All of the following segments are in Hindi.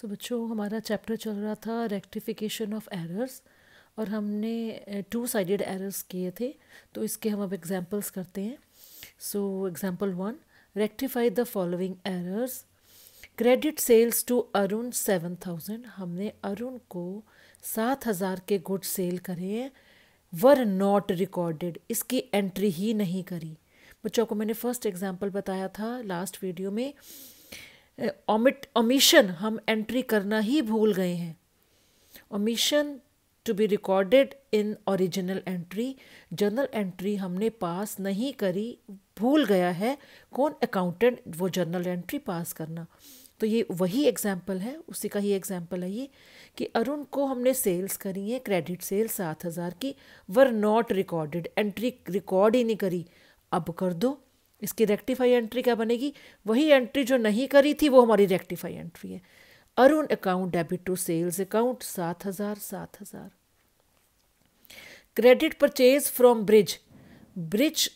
सो so, बच्चों हमारा चैप्टर चल रहा था रेक्टिफिकेशन ऑफ एरर्स और हमने टू साइडेड एरर्स किए थे तो इसके हम अब एग्जांपल्स करते हैं so example one rectify the following errors credit sales to Arun seven thousand हमने अरुण को सात हज़ार के गुड सेल करे हैं वर नॉट रिकॉर्डेड इसकी एंट्री ही नहीं करी बच्चों को मैंने फर्स्ट एग्जाम्पल बताया था लास्ट वीडियो में ओमिट ओमिशन हम एंट्री करना ही भूल गए हैं omission to be recorded in original entry journal entry हमने पास नहीं करी भूल गया है कौन अकाउंटेंट वो जर्नल एंट्री पास करना तो ये वही एग्जाम्पल है उसी का ही एग्जाम्पल है ये कि अरुण को हमने सेल्स करी है क्रेडिट सेल्स सात हज़ार की were not recorded entry record ही नहीं करी अब कर दो इसकी रेक्टिफाई एंट्री क्या बनेगी वही एंट्री जो नहीं करी थी वो हमारी रेक्टिफाई एंट्री है Arun account debit to sales account सात हज़ार सात हज़ार credit purchase from Brij Brij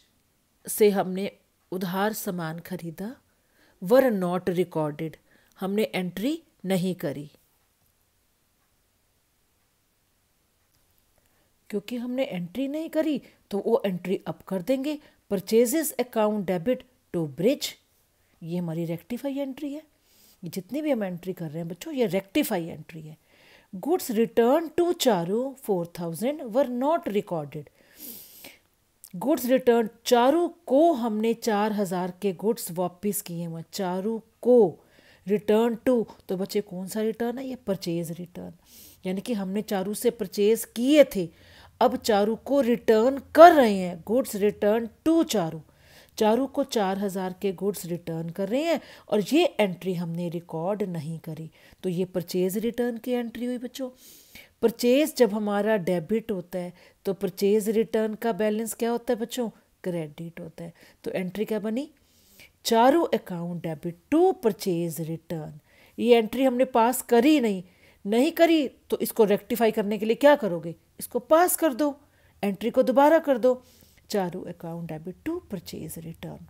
से हमने उधार सामान खरीदा वर नॉट रिकॉर्डेड हमने एंट्री नहीं करी क्योंकि हमने एंट्री नहीं करी तो वो एंट्री अप कर देंगे purchases account debit to Brij ये हमारी रेक्टिफाई एंट्री है जितनी भी हम एंट्री कर रहे हैं बच्चों ये रेक्टिफाई एंट्री है goods return to Charu four thousand were not recorded goods return Charu को हमने चार हज़ार के गुड्स वापस किए हुए चारू को रिटर्न टू तो बच्चे कौन सा रिटर्न है ये परचेज रिटर्न यानी कि हमने चारू से परचेज किए थे अब चारू को रिटर्न कर रहे हैं goods return to Charu Charu को चार हज़ार के गुड्स रिटर्न कर रहे हैं और ये एंट्री हमने रिकॉर्ड नहीं करी तो ये परचेज रिटर्न की एंट्री हुई बच्चों परचेज जब हमारा डेबिट होता है तो परचेज रिटर्न का बैलेंस क्या होता है बच्चों क्रेडिट होता है तो एंट्री क्या बनी Charu account debit to purchase return ये एंट्री हमने पास करी नहीं नहीं करी तो इसको रेक्टिफाई करने के लिए क्या करोगे इसको पास कर दो एंट्री को दोबारा कर दो Charu account debit to purchase return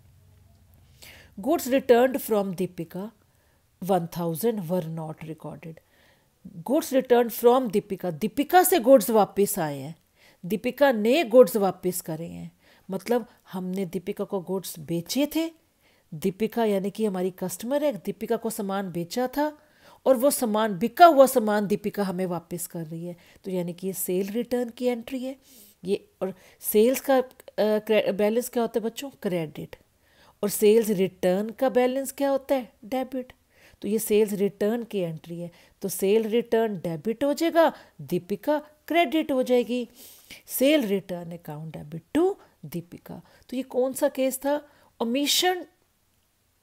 goods return from Deepika one thousand were not recorded goods return from Deepika Deepika से गुड्स वापस आए हैं दीपिका ने गुड्स वापस करे हैं मतलब हमने दीपिका को गुड्स बेचे थे दीपिका यानी कि हमारी कस्टमर है दीपिका को सामान बेचा था और वो सामान बिका हुआ सामान दीपिका हमें वापस कर रही है तो यानी कि ये सेल रिटर्न की एंट्री है ये और सेल्स का बैलेंस क्या होता है बच्चों क्रेडिट और सेल्स रिटर्न का बैलेंस क्या होता है डेबिट तो ये सेल्स रिटर्न की एंट्री है तो सेल रिटर्न डेबिट हो जाएगा दीपिका क्रेडिट हो जाएगी sale return account debit to Deepika तो ये कौन सा केस था ओमिशन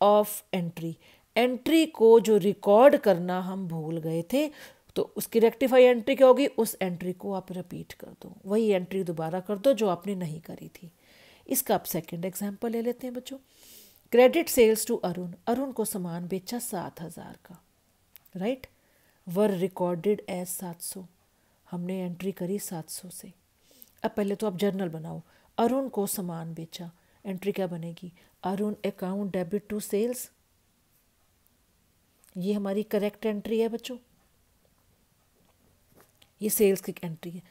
ऑफ एंट्री एंट्री को जो रिकॉर्ड करना हम भूल गए थे तो उसकी रेक्टिफाई एंट्री क्या होगी उस एंट्री को आप रिपीट कर दो वही एंट्री दोबारा कर दो जो आपने नहीं करी थी इसका आप सेकंड एग्जांपल ले लेते हैं बच्चों credit sales to Arun Arun को सामान बेचा सात हज़ार का राइट वर रिकॉर्डेड एज सात सौ हमने एंट्री करी सात सौ से अब पहले तो आप जर्नल बनाओ अरुण को सामान बेचा एंट्री क्या बनेगी Arun account debit to sales ये हमारी करेक्ट एंट्री है बच्चों ये सेल्स की एंट्री है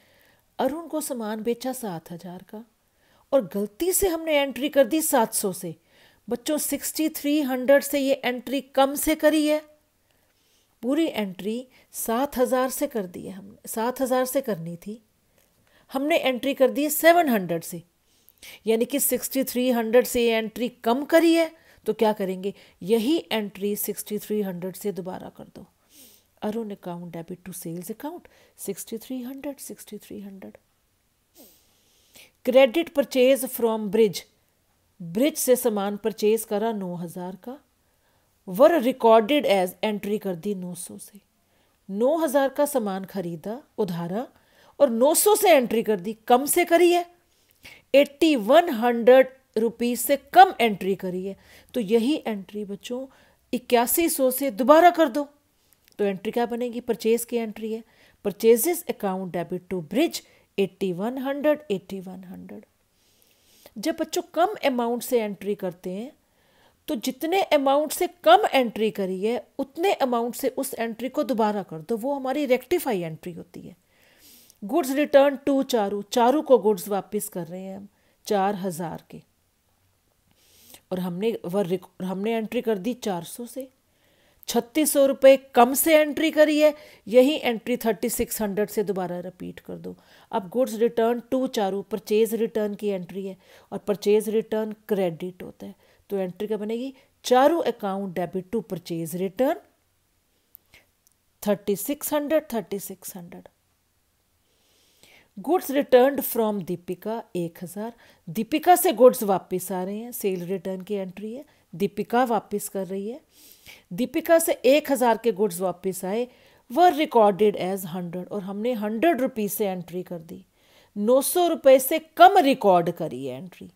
अरुण को सामान बेचा सात हजार का और गलती से हमने एंट्री कर दी सात सौ से बच्चों सिक्सटी थ्री हंड्रेड से ये एंट्री कम से करी है पूरी एंट्री सात हजार से कर दी है हमने सात हजार से करनी थी हमने एंट्री कर दी सेवन हंड्रेड से यानी कि सिक्सटी थ्री हंड्रेड से ये एंट्री कम करी है तो क्या करेंगे यही एंट्री सिक्सटी थ्री हंड्रेड से दोबारा कर दो Arun account debit to sales account sixty three three hundred credit purchase from Brij Brij से सामान परचेज करा हजार का वर रिकॉर्डेड एज एंट्री कर दी सौ से नौ हजार का सामान खरीदा उधारा और नौ सौ से एंट्री कर दी कम से करी है एट्टी वन हंड्रेड रुपीज़ से कम एंट्री करी है तो यही एंट्री बच्चों इक्यासी सौ से दोबारा कर दो तो एंट्री क्या बनेगी परचेज की एंट्री है purchases account debit to Brij eighty one hundred eighty one hundred जब बच्चों कम अमाउंट से एंट्री करते हैं तो जितने अमाउंट से कम एंट्री करी है उतने अमाउंट से उस एंट्री को दोबारा कर दो वो हमारी रेक्टिफाई एंट्री होती है goods return to Charu Charu को गुड्स वापस कर रहे हैं हम चार हज़ार के और हमने वह हमने एंट्री कर दी चार सौ से छत्तीस सौ रुपये कम से एंट्री करी है यही एंट्री थर्टी सिक्स हंड्रेड से दोबारा रिपीट कर दो अब goods return to Charu purchase return की एंट्री है और परचेज रिटर्न क्रेडिट होता है तो एंट्री क्या बनेगी Charu account debit to purchase return thirty six hundred thirty six hundred goods return from Deepika एक हज़ार दीपिका से गुड्स वापस आ रहे हैं सेल रिटर्न की एंट्री है दीपिका वापस कर रही है दीपिका से एक हज़ार के गुड्स वापस आए वर रिकॉर्डेड एज हंड्रेड और हमने हंड्रेड रुपीज़ से एंट्री कर दी नौ सौ रुपये से कम रिकॉर्ड करी है एंट्री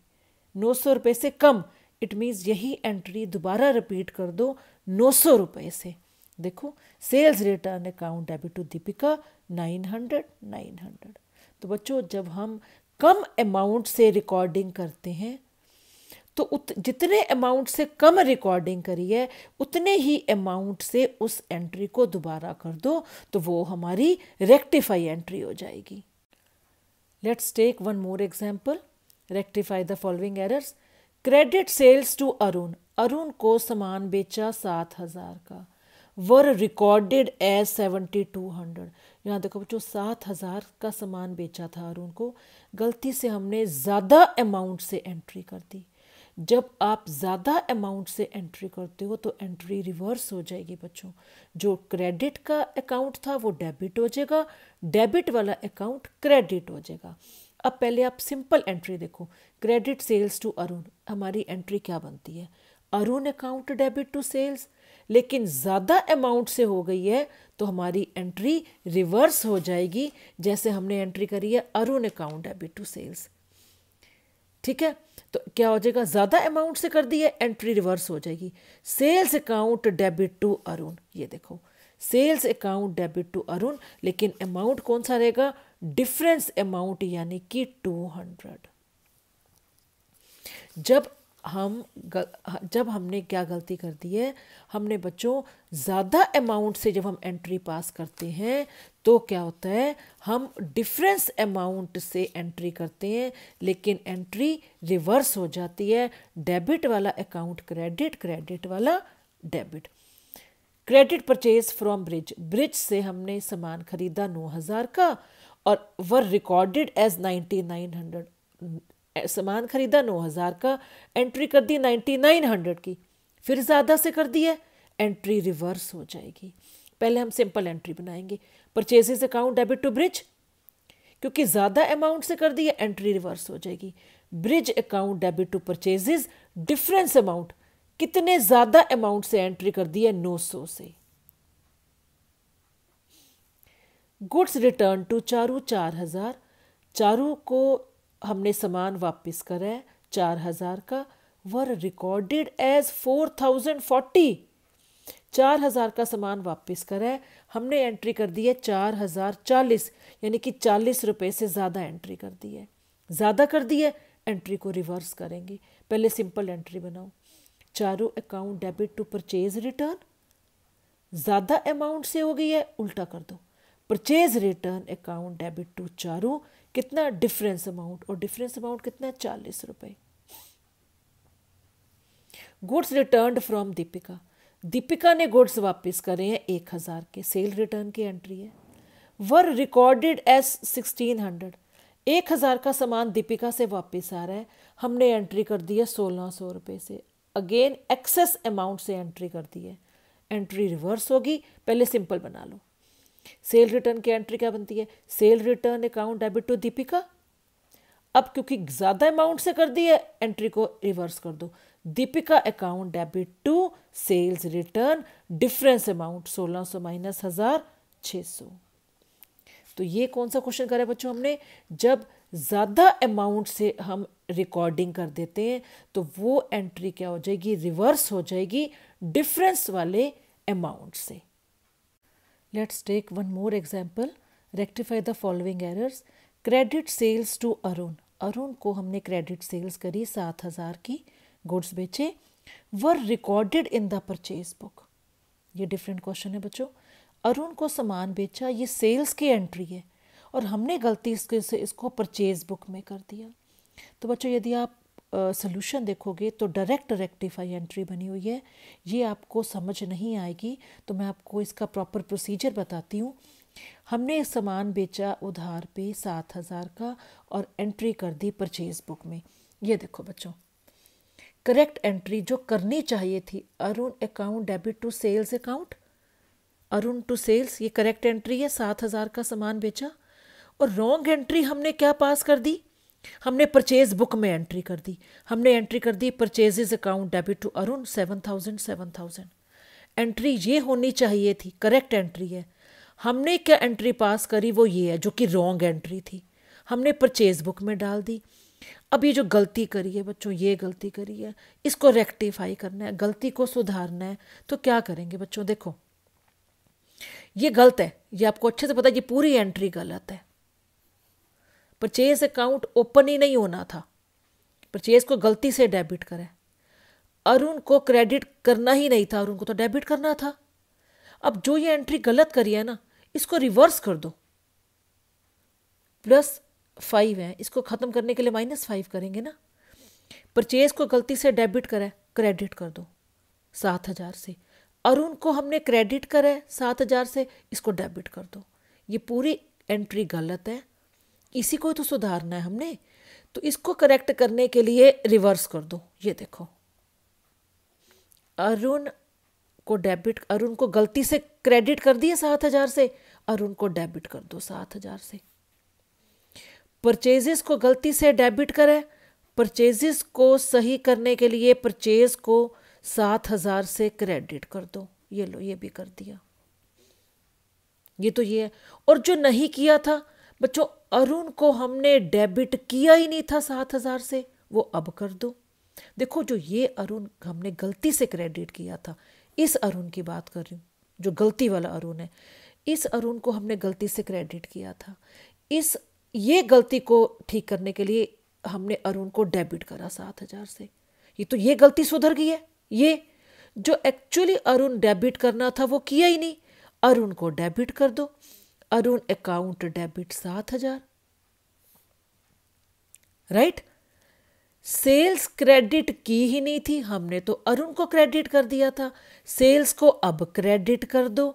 नौ सौ रुपये से कम इट मीन्स यही एंट्री दोबारा रिपीट कर दो नौ सौ रुपये से देखो sales return account debit to Deepika nine hundred nine hundred तो बच्चों जब हम कम अमाउंट से रिकॉर्डिंग करते हैं तो उत जितने अमाउंट से कम रिकॉर्डिंग करी है उतने ही अमाउंट से उस एंट्री को दोबारा कर दो तो वो हमारी रेक्टिफाई एंट्री हो जाएगी let's take one more example rectify the following errors credit sales to Arun Arun को सामान बेचा सात हज़ार का were recorded as seventy two hundred यहाँ देखो बच्चों सात हज़ार का सामान बेचा था और उनको गलती से हमने ज़्यादा अमाउंट से एंट्री कर दी जब आप ज़्यादा अमाउंट से एंट्री करते हो तो एंट्री रिवर्स हो जाएगी बच्चों जो क्रेडिट का अकाउंट था वो डेबिट हो जाएगा डेबिट वाला अकाउंट क्रेडिट हो जाएगा अब पहले आप सिंपल एंट्री देखो क्रेडिट सेल्स टू अरुण हमारी एंट्री क्या बनती है Arun account debit to sales लेकिन ज़्यादा अमाउंट से हो गई है तो हमारी एंट्री रिवर्स हो जाएगी जैसे हमने एंट्री करी है Arun account debit to sales ठीक है तो क्या हो जाएगा ज़्यादा अमाउंट से कर दी है एंट्री रिवर्स हो जाएगी sales account debit to Arun ये देखो sales account debit to Arun लेकिन अमाउंट कौन सा रहेगा डिफरेंस अमाउंट यानी कि टू हंड्रेड जब हम गल, जब हमने क्या गलती कर दी है हमने बच्चों ज़्यादा अमाउंट से जब हम एंट्री पास करते हैं तो क्या होता है हम डिफरेंस अमाउंट से एंट्री करते हैं लेकिन एंट्री रिवर्स हो जाती है डेबिट वाला अकाउंट क्रेडिट क्रेडिट वाला debit credit purchase from Brij Brij से हमने सामान खरीदा नौ हज़ार का और were recorded as ninety nine hundred सामान खरीदा नौ हज़ार का एंट्री कर दी नाइन्टी नाइन हंड्रेड की फिर ज़्यादा से कर दिया एंट्री रिवर्स हो जाएगी पहले हम सिंपल एंट्री बनाएंगे purchases account debit to Brij क्योंकि ज़्यादा अमाउंट से कर दी है एंट्री रिवर्स हो जाएगी Brij account debit to purchases difference amount कितने ज़्यादा अमाउंट से एंट्री कर दी है नौ सौ से गुड्स रिटर्न टू चारू चार हज़ार चारू को हमने सामान वापस है चार हजार का were recorded as four thousand forty चार हजार का सामान वापस है हमने एंट्री कर दी है चार हजार चालीस यानी कि चालीस रुपये से ज़्यादा एंट्री कर दी है ज़्यादा कर दी है एंट्री को रिवर्स करेंगे पहले सिंपल एंट्री बनाओ Charu account debit to purchase return ज़्यादा अमाउंट से हो गई है उल्टा कर दो purchase return account debit to Charu कितना डिफरेंस अमाउंट और डिफरेंस अमाउंट कितना है चालीस रुपए goods return from Deepika Deepika ने गुड्स वापस करे हैं एक हज़ार के सेल रिटर्न की एंट्री है were recorded as sixteen hundred एक हज़ार का सामान दीपिका से वापस आ रहा है हमने एंट्री कर दी है सोलह सौ रुपये से अगेन एक्सेस अमाउंट से एंट्री कर दी है एंट्री रिवर्स होगी पहले सिंपल बना लो सेल रिटर्न की एंट्री क्या बनती है sale return account debit to Deepika अब क्योंकि ज़्यादा अमाउंट से कर दी है एंट्री को रिवर्स कर दो Deepika account debit to sales return difference amount सोलह माइनस हज़ार छः सौ तो ये कौन सा क्वेश्चन करा बच्चों हमने जब ज़्यादा अमाउंट से हम रिकॉर्डिंग कर देते हैं तो वो एंट्री क्या हो जाएगी रिवर्स हो जाएगी डिफरेंस वाले अमाउंट से Let's take one more example. Rectify the following errors. Credit sales to Arun. Arun को हमने क्रेडिट सेल्स करी सात हज़ार की गुड्स बेचे were recorded in the purchase book ये डिफरेंट क्वेश्चन है बच्चों अरुण को सामान बेचा ये सेल्स की एंट्री है और हमने गलती इसके से इसको परचेज बुक में कर दिया तो बच्चों यदि आप सोल्यूशन uh, देखोगे तो डायरेक्ट रेक्टिफाई एंट्री बनी हुई है ये आपको समझ नहीं आएगी तो मैं आपको इसका प्रॉपर प्रोसीजर बताती हूँ हमने सामान बेचा उधार पे सात हज़ार का और एंट्री कर दी परचेज बुक में ये देखो बच्चों करेक्ट एंट्री जो करनी चाहिए थी Arun account debit to sales account Arun to sales ये करेक्ट एंट्री है सात हज़ार का सामान बेचा और रॉन्ग एंट्री हमने क्या पास कर दी हमने परचेज बुक में एंट्री कर दी हमने एंट्री कर दी purchases account debit to Arun seven thousand seven thousand entry ये होनी चाहिए थी करेक्ट एंट्री है हमने क्या एंट्री पास करी वो ये है जो कि रॉन्ग एंट्री थी हमने परचेज बुक में डाल दी अब ये जो गलती करी है बच्चों ये गलती करी है इसको रेक्टिफाई करना है गलती को सुधारना है तो क्या करेंगे बच्चों देखो ये गलत है ये आपको अच्छे से पता है ये पूरी एंट्री गलत है परचेज अकाउंट ओपन ही नहीं होना था परचेज को गलती से डेबिट करें अरुण को क्रेडिट करना ही नहीं था अरुण को तो डेबिट करना था अब जो ये एंट्री गलत करी है ना इसको रिवर्स कर दो प्लस फाइव है इसको ख़त्म करने के लिए माइनस फाइव करेंगे ना परचेज को गलती से डेबिट करें क्रेडिट कर दो सात हज़ार से अरुण को हमने क्रेडिट करें सात हज़ार से इसको डेबिट कर दो ये पूरी एंट्री गलत है इसी को तो सुधारना है हमने तो इसको करेक्ट करने के लिए रिवर्स कर दो ये देखो अरुण को डेबिट अरुण को गलती से क्रेडिट कर दिए सात हजार से अरुण को डेबिट कर दो सात हजार से परचेजेस को गलती से डेबिट करें परचेजेस को सही करने के लिए परचेज को सात हजार से क्रेडिट कर दो ये लो ये भी कर दिया ये तो ये है और जो नहीं किया था बच्चों अरुण को हमने डेबिट किया ही नहीं था सात हजार से वो अब कर दो देखो जो ये अरुण हमने गलती से क्रेडिट किया था इस अरुण की बात कर रही हूँ जो गलती वाला अरुण है इस अरुण को हमने गलती से क्रेडिट किया था इस ये गलती को ठीक करने के लिए हमने अरुण को डेबिट करा सात हजार से ये तो ये गलती सुधर गई है ये जो एक्चुअली अरुण डेबिट करना था वो किया ही नहीं अरुण को डेबिट कर दो अरुण अकाउंट डेबिट सात हजार राइट सेल्स क्रेडिट की ही नहीं थी हमने तो अरुण को क्रेडिट कर दिया था सेल्स को अब क्रेडिट कर दो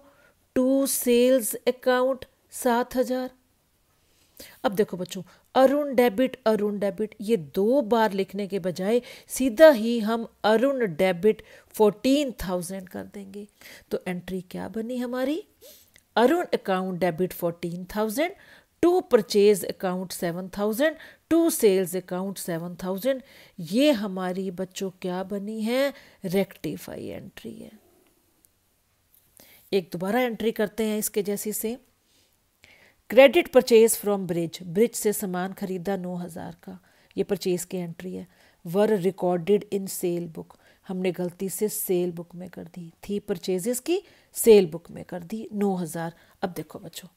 टू सेल्स अकाउंट सात हजार अब देखो बच्चों अरुण डेबिट अरुण डेबिट ये दो बार लिखने के बजाय सीधा ही हम अरुण डेबिट फोर्टीन थाउजेंड कर देंगे तो एंट्री क्या बनी हमारी Arun account debit fourteen thousand to purchase account seven thousand to sales account seven thousand ये हमारी बच्चों क्या बनी है रेक्टिफाई एंट्री है एक दोबारा एंट्री करते हैं इसके जैसी से credit purchase from Brij Brij से सामान खरीदा नौ हज़ार का ये परचेज की एंट्री है were recorded in sale book हमने गलती से सेल बुक में कर दी थी परचेजेस की सेल बुक में कर दी नौ हज़ार अब देखो बच्चों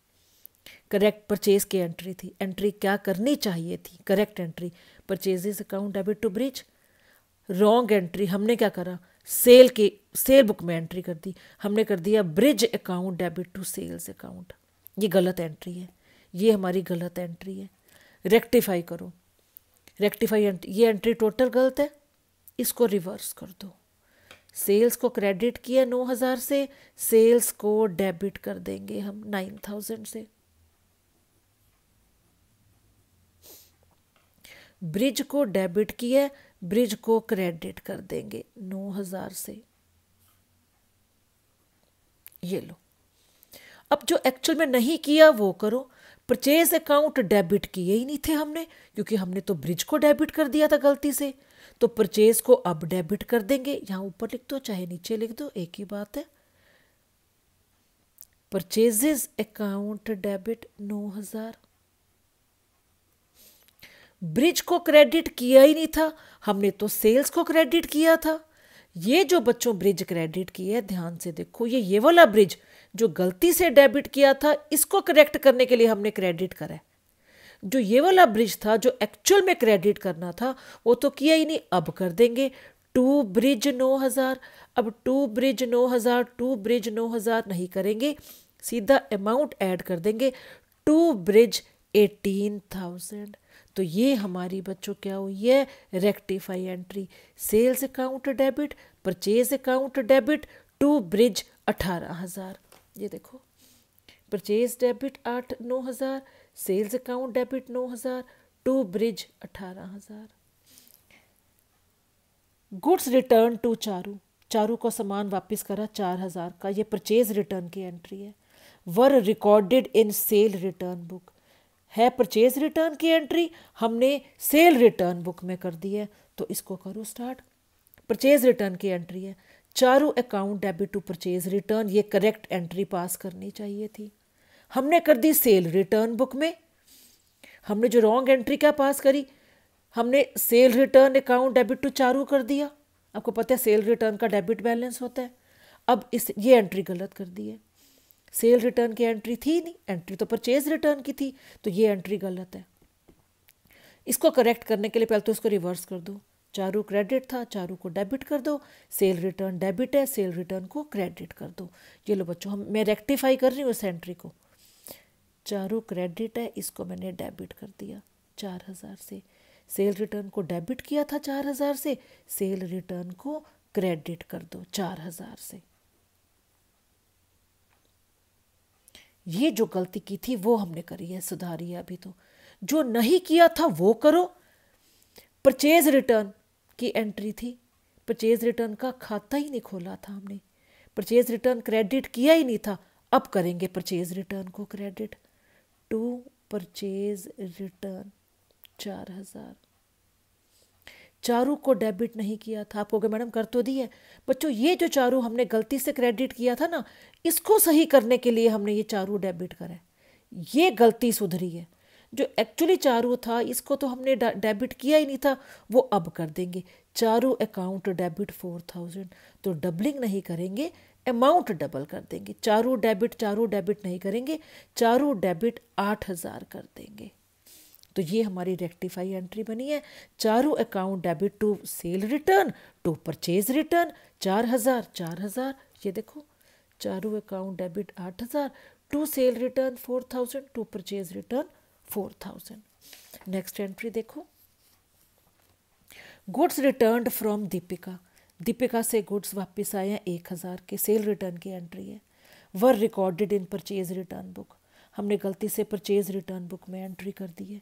करेक्ट परचेज की एंट्री थी एंट्री क्या करनी चाहिए थी correct entry purchases account debit to Brij wrong entry हमने क्या करा सेल के सेल बुक में एंट्री कर दी हमने कर दिया Brij account debit to sales account ये गलत एंट्री है ये हमारी गलत एंट्री है रेक्टिफाई करो रेक्टिफाई एंट्री ये एंट्री टोटल गलत है इसको रिवर्स कर दो सेल्स को क्रेडिट किया नौ हज़ार से सेल्स को डेबिट कर देंगे हम नाइन थाउजेंड से ब्रिज को डेबिट किया ब्रिज को क्रेडिट कर देंगे नौ हज़ार से ये लो अब जो एक्चुअल में नहीं किया वो करो परचेज अकाउंट डेबिट किए ही नहीं थे हमने क्योंकि हमने तो ब्रिज को डेबिट कर दिया था गलती से तो परचेज को अब डेबिट कर देंगे यहाँ ऊपर लिख दो चाहे नीचे लिख दो एक ही बात है परचेजेज अकाउंट डेबिट नौ हजार ब्रिज को क्रेडिट किया ही नहीं था हमने तो सेल्स को क्रेडिट किया था ये जो बच्चों ब्रिज क्रेडिट किया है ध्यान से देखो ये ये वाला ब्रिज जो गलती से डेबिट किया था इसको करेक्ट करने के लिए हमने क्रेडिट करा है जो ये वाला ब्रिज था जो एक्चुअल में क्रेडिट करना था वो तो किया ही नहीं अब कर देंगे टू ब्रिज नौ हज़ार अब टू ब्रिज नौ हज़ार टू ब्रिज नौ हज़ार नहीं करेंगे सीधा अमाउंट ऐड कर देंगे टू ब्रिज एटीन थाउजेंड तो ये हमारी बच्चों क्या हुई है rectify entry sales account debit purchase account debit to Brij अठारह हज़ार ये देखो परचेज डेबिट आठ नौ हज़ार सेल्स अकाउंट डेबिट नौ हज़ार टू ब्रिज अठारह हज़ार goods return to Charu Charu को सामान वापस करा चार हज़ार का ये परचेज रिटर्न की एंट्री है were recorded in sale return book है परचेज रिटर्न की एंट्री हमने सेल रिटर्न बुक में कर दी है तो इसको करो स्टार्ट परचेज रिटर्न की एंट्री है Charu account debit to purchase return ये करेक्ट एंट्री पास करनी चाहिए थी हमने कर दी सेल रिटर्न बुक में हमने जो रॉन्ग एंट्री क्या पास करी हमने sale return account debit to Charu कर दिया आपको पता है सेल रिटर्न का डेबिट बैलेंस होता है अब इस ये एंट्री गलत कर दी है सेल रिटर्न की एंट्री थी नहीं एंट्री तो परचेज रिटर्न की थी तो ये एंट्री गलत है इसको करेक्ट करने के लिए पहले तो इसको रिवर्स कर दो चारू क्रेडिट था चारू को डेबिट कर दो सेल रिटर्न डेबिट है सेल रिटर्न को क्रेडिट कर दो ये लो बच्चों हम मैं रेक्टिफाई कर रही हूँ उस एंट्री को चारों क्रेडिट है इसको मैंने डेबिट कर दिया चार हज़ार से सेल रिटर्न को डेबिट किया था चार हज़ार से सेल रिटर्न को क्रेडिट कर दो चार हज़ार से ये जो गलती की थी वो हमने करी है सुधारी है अभी तो जो नहीं किया था वो करो परचेज रिटर्न की एंट्री थी परचेज रिटर्न का खाता ही नहीं खोला था हमने परचेज रिटर्न क्रेडिट किया ही नहीं था अब करेंगे परचेज रिटर्न को क्रेडिट टू परचेज रिटर्न चार हज़ार चारू को डेबिट नहीं किया था आपको मैडम कर तो दी है बच्चों ये जो चारू हमने गलती से क्रेडिट किया था ना इसको सही करने के लिए हमने ये चारू डेबिट करा ये गलती सुधरी है जो एक्चुअली चारू था इसको तो हमने डेबिट किया ही नहीं था वो अब कर देंगे Charu account debit four thousand तो डबलिंग नहीं करेंगे अमाउंट डबल कर देंगे चारों डेबिट चारों डेबिट नहीं करेंगे चारों डेबिट आठ हज़ार कर देंगे तो ये हमारी रेक्टिफाई एंट्री बनी है Charu account debit to sale return to purchase return चार हज़ार चार हज़ार ये देखो चारों अकाउंट डेबिट आठ हज़ार to sale return four thousand to purchase return four thousand next entry देखो goods return from Deepika Deepika से गुड्स वापस आए हैं एक हज़ार के सेल रिटर्न की एंट्री है were recorded in purchase return book हमने गलती से परचेज रिटर्न बुक में एंट्री कर दी है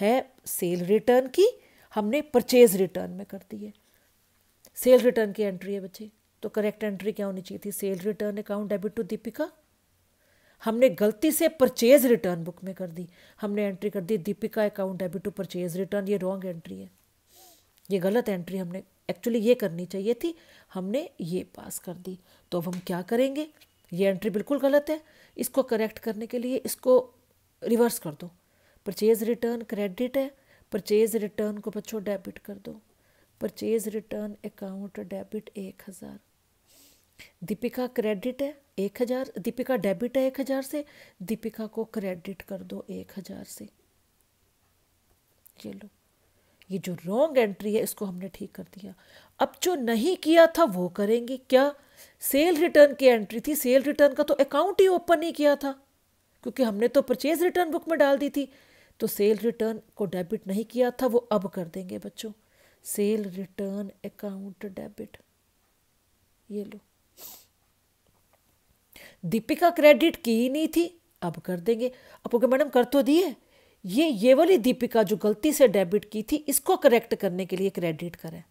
है सेल रिटर्न की हमने परचेज रिटर्न में कर दी है सेल रिटर्न की एंट्री है बच्चे तो करेक्ट एंट्री क्या होनी चाहिए थी sale return account debit to Deepika हमने गलती से परचेज रिटर्न बुक में कर दी हमने एंट्री कर दी Deepika account debit to purchase return ये रॉन्ग एंट्री है ये गलत एंट्री हमने एक्चुअली ये करनी चाहिए थी हमने ये पास कर दी तो अब हम क्या करेंगे ये एंट्री बिल्कुल गलत है इसको करेक्ट करने के लिए इसको रिवर्स कर दो परचेज रिटर्न क्रेडिट है परचेज रिटर्न को बच्चों डेबिट कर दो परचेज रिटर्न अकाउंट डेबिट एक हज़ार दीपिका क्रेडिट है एक हज़ार दीपिका डेबिट है एक हज़ार से दीपिका को क्रेडिट कर दो एक हज़ार से ये लो ये जो रॉन्ग एंट्री है इसको हमने ठीक कर दिया अब जो नहीं किया था वो करेंगे क्या सेल रिटर्न की एंट्री थी सेल रिटर्न का तो अकाउंट ही ओपन नहीं किया था क्योंकि हमने तो परचेज रिटर्न बुक में डाल दी थी तो सेल रिटर्न को डेबिट नहीं किया था वो अब कर देंगे बच्चों सेल रिटर्न अकाउंट डेबिट ये लो दीपिका क्रेडिट की नहीं थी अब कर देंगे अब क्योंकि मैडम कर तो दिए ये ये वाली दीपिका जो गलती से डेबिट की थी इसको करेक्ट करने के लिए क्रेडिट करें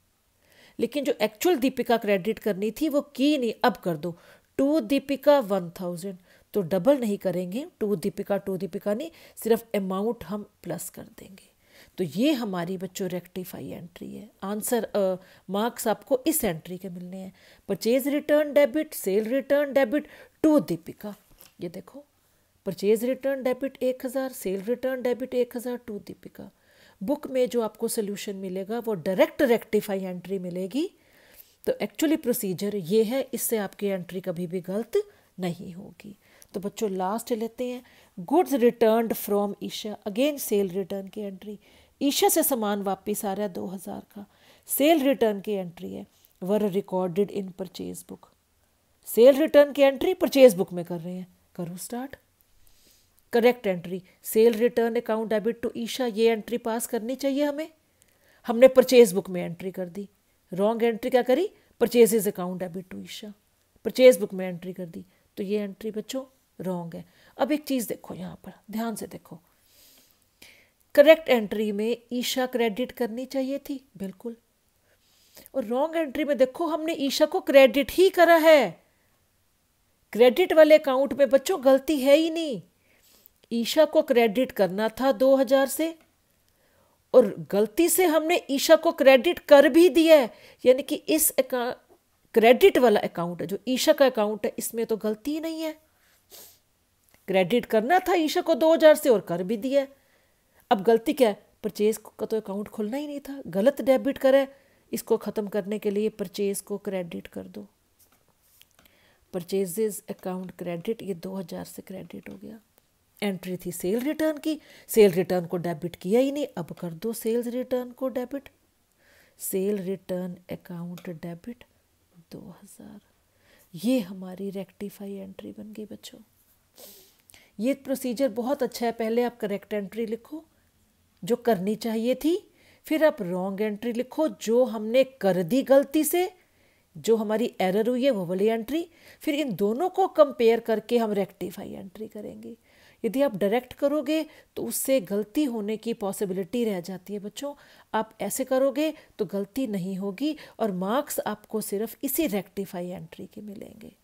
लेकिन जो एक्चुअल दीपिका क्रेडिट करनी थी वो की नहीं अब कर दो टू दीपिका वन थाउजेंड तो डबल नहीं करेंगे टू दीपिका टू दीपिका नहीं सिर्फ अमाउंट हम प्लस कर देंगे तो ये हमारी बच्चों रेक्टिफाई एंट्री है आंसर मार्क्स आपको इस एंट्री के मिलने हैं purchase return debit sale return debit to Deepika ये देखो परचेज रिटर्न डेबिट एक हज़ार सेल रिटर्न डेबिट एक हज़ार टू दीपिका बुक में जो आपको सोल्यूशन मिलेगा वो डायरेक्ट रेक्टिफाई एंट्री मिलेगी तो एक्चुअली प्रोसीजर ये है इससे आपकी एंट्री कभी भी गलत नहीं होगी तो बच्चों लास्ट लेते हैं goods return from Isha again sale return की एंट्री ईशा से सामान वापिस आ रहा है दो हज़ार का सेल रिटर्न की एंट्री है were recorded in purchase book sale return की एंट्री परचेज बुक में कर रहे हैं करूँ start correct entry sale return account debit to Isha ये एंट्री पास करनी चाहिए हमें हमने परचेज बुक में एंट्री कर दी रॉन्ग एंट्री क्या करी is account debit to Isha purchase book में एंट्री कर दी तो ये एंट्री बच्चों रॉन्ग है अब एक चीज़ देखो यहाँ पर ध्यान से देखो करेक्ट एंट्री में ईशा क्रेडिट करनी चाहिए थी बिल्कुल और रॉन्ग एंट्री में देखो हमने ईशा को क्रेडिट ही करा है क्रेडिट वाले अकाउंट में बच्चों गलती है ही नहीं ईशा को क्रेडिट करना था 2000 से और गलती से हमने ईशा को क्रेडिट कर भी दिया है यानी कि इस क्रेडिट वाला अकाउंट है जो ईशा का अकाउंट है इसमें तो गलती ही नहीं है क्रेडिट करना था ईशा को 2000 से और कर भी दिया है अब गलती क्या है परचेज का तो अकाउंट खुलना ही नहीं था गलत डेबिट करे इसको ख़त्म करने के लिए परचेज को क्रेडिट कर दो परचेजेज अकाउंट क्रेडिट ये 2000 से क्रेडिट हो गया एंट्री थी सेल रिटर्न की सेल रिटर्न को डेबिट किया ही नहीं अब कर दो सेल्स रिटर्न को debit sale return account debit दो हज़ार ये हमारी रेक्टिफाई एंट्री बन गई बच्चों ये प्रोसीजर बहुत अच्छा है पहले आप करेक्ट एंट्री लिखो जो करनी चाहिए थी फिर आप रॉन्ग एंट्री लिखो जो हमने कर दी गलती से जो हमारी एरर हुई है वो वाली एंट्री फिर इन दोनों को कंपेयर करके हम रेक्टिफाई एंट्री करेंगे यदि आप डायरेक्ट करोगे तो उससे गलती होने की पॉसिबिलिटी रह जाती है बच्चों आप ऐसे करोगे तो गलती नहीं होगी और मार्क्स आपको सिर्फ इसी रेक्टिफाई एंट्री के मिलेंगे